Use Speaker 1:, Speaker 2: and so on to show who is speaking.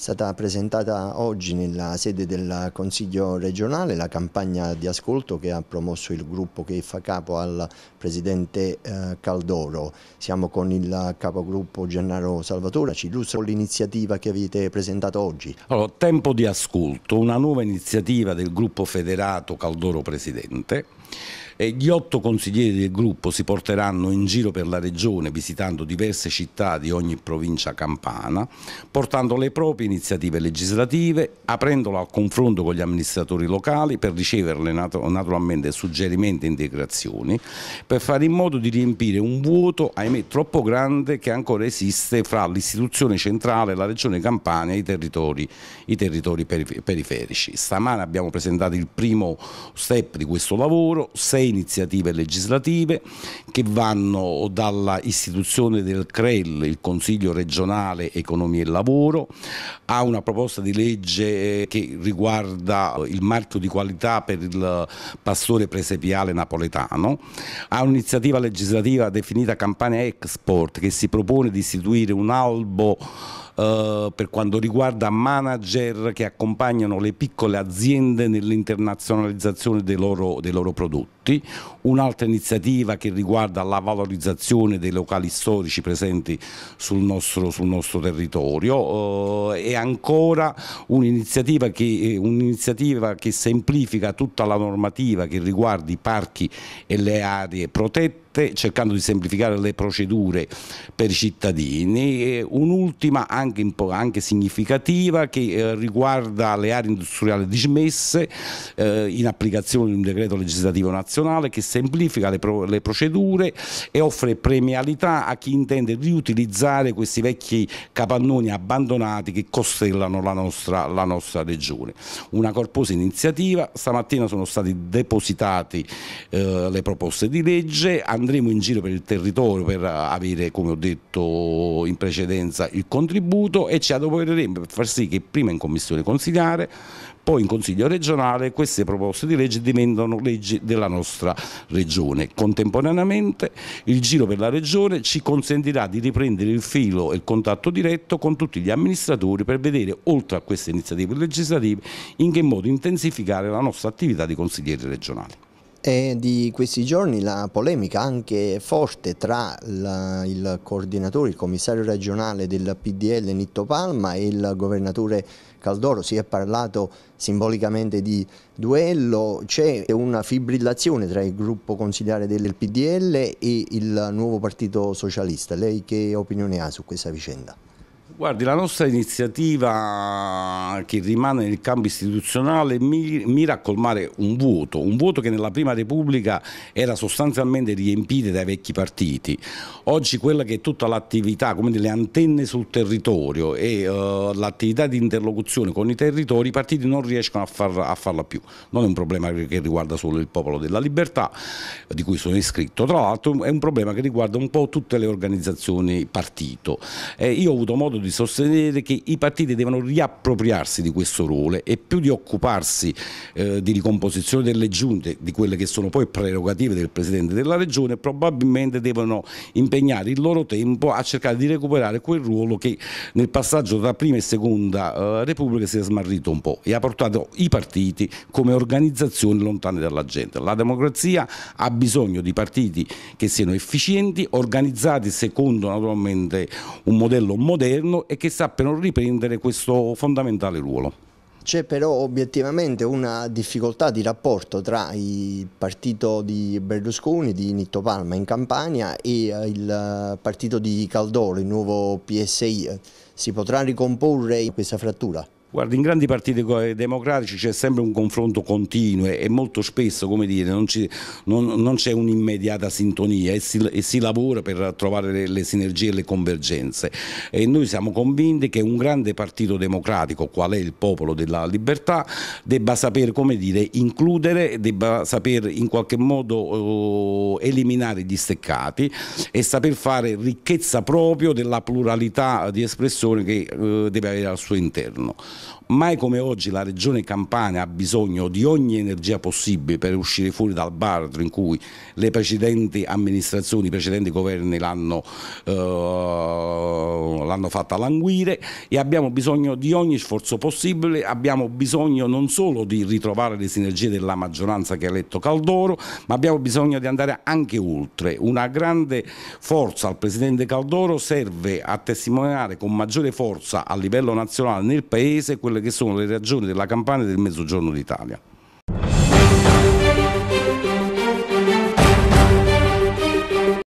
Speaker 1: È stata presentata oggi nella sede del Consiglio regionale la campagna di ascolto che ha promosso il gruppo che fa capo al Presidente eh, Caldoro. Siamo con il capogruppo Gennaro Salvatore, ci illustra l'iniziativa che avete presentato oggi.
Speaker 2: Allora, tempo di ascolto, una nuova iniziativa del gruppo federato Caldoro Presidente gli otto consiglieri del gruppo si porteranno in giro per la regione visitando diverse città di ogni provincia campana, portando le proprie iniziative legislative, aprendolo al confronto con gli amministratori locali per riceverle naturalmente suggerimenti e integrazioni, per fare in modo di riempire un vuoto, ahimè, troppo grande che ancora esiste fra l'istituzione centrale, la regione campana e i territori, i territori periferici. Stamane abbiamo presentato il primo step di questo lavoro, sei iniziative legislative che vanno dalla istituzione del CREL, il Consiglio regionale economia e lavoro, a una proposta di legge eh, che riguarda il marchio di qualità per il pastore presepiale napoletano, a un'iniziativa legislativa definita Campania Export che si propone di istituire un albo eh, per quanto riguarda manager che accompagnano le piccole aziende nell'internazionalizzazione dei, dei loro prodotti tutti, un'altra iniziativa che riguarda la valorizzazione dei locali storici presenti sul nostro, sul nostro territorio eh, e ancora un'iniziativa che, eh, un che semplifica tutta la normativa che riguarda i parchi e le aree protette aperte, cercando di semplificare le procedure per i cittadini, un'ultima anche, anche, significativa che eh, riguarda le aree industriali dismesse eh, in applicazione di un decreto legislativo nazionale che semplifica le, pro le procedure e offre premialità a chi intende riutilizzare questi vecchi capannoni abbandonati che costellano la nostra, la nostra regione. Una corposa iniziativa, stamattina sono stati depositati eh, le proposte di legge, andremo in giro per il territorio per eh, avere, come ho detto in precedenza, il contributo e ci adopereremo per far sì che prima in commissione consigliare, poi in consiglio regionale queste proposte di legge diventano leggi della nostra regione. Contemporaneamente il giro per la regione ci consentirà di riprendere il filo e il contatto diretto con tutti gli amministratori per vedere, oltre a queste iniziative legislative, in che modo intensificare la nostra attività di consiglieri regionali.
Speaker 1: È di questi giorni la polemica anche forte tra la, il coordinatore, il commissario regionale del PDL Nitto Palma e il governatore Caldoro, si è parlato simbolicamente di duello, c'è una fibrillazione tra il gruppo consigliare del PDL e il nuovo partito socialista, lei che opinione ha su questa vicenda?
Speaker 2: Guardi, la nostra iniziativa che rimane nel campo istituzionale mira a colmare un vuoto, un vuoto che nella Prima Repubblica era sostanzialmente riempito dai vecchi partiti. Oggi quella che è tutta l'attività, come delle antenne sul territorio e uh, l'attività di interlocuzione con i territori, i partiti non riescono a, far, a, farla più. Non è un problema che riguarda solo il popolo della libertà, di cui sono iscritto, tra l'altro è un problema che riguarda un po' tutte le organizzazioni partito. Eh, io ho avuto modo di di sostenere che i partiti devono riappropriarsi di questo ruolo e più di occuparsi eh, di ricomposizione delle giunte, di quelle che sono poi prerogative del Presidente della Regione, probabilmente devono impegnare il loro tempo a cercare di recuperare quel ruolo che nel passaggio tra prima e seconda eh, Repubblica si è smarrito un po' e ha portato i partiti come organizzazioni lontane dalla gente. La democrazia ha bisogno di partiti che siano efficienti, organizzati secondo naturalmente un modello moderno governo e che sappiano riprendere questo fondamentale ruolo.
Speaker 1: C'è però obiettivamente una difficoltà di rapporto tra il partito di Berlusconi, di Nitto Palma in Campania e eh, il eh, partito di Caldoro, il nuovo PSI. Si potrà ricomporre questa frattura?
Speaker 2: Guarda, in grandi partiti democratici c'è sempre un confronto continuo e molto spesso, come dire, non, c'è un'immediata sintonia e si, e si, lavora per trovare le, le, sinergie e le convergenze. E noi siamo convinti che un grande partito democratico, qual è il popolo della libertà, debba saper, come dire, includere, debba saper in qualche modo eh, eliminare gli steccati e saper fare ricchezza proprio della pluralità di espressione che eh, deve avere al suo interno. Mai come oggi la regione Campania ha bisogno di ogni energia possibile per uscire fuori dal baratro in cui le precedenti amministrazioni, i precedenti governi l'hanno eh, fatta languire e abbiamo bisogno di ogni sforzo possibile, abbiamo bisogno non solo di ritrovare le sinergie della maggioranza che ha eletto Caldoro, ma abbiamo bisogno di andare anche oltre. Una grande forza al Presidente Caldoro serve a testimoniare con maggiore forza a livello nazionale nel Paese Paese quelle che sono le ragioni della Campania del Mezzogiorno d'Italia.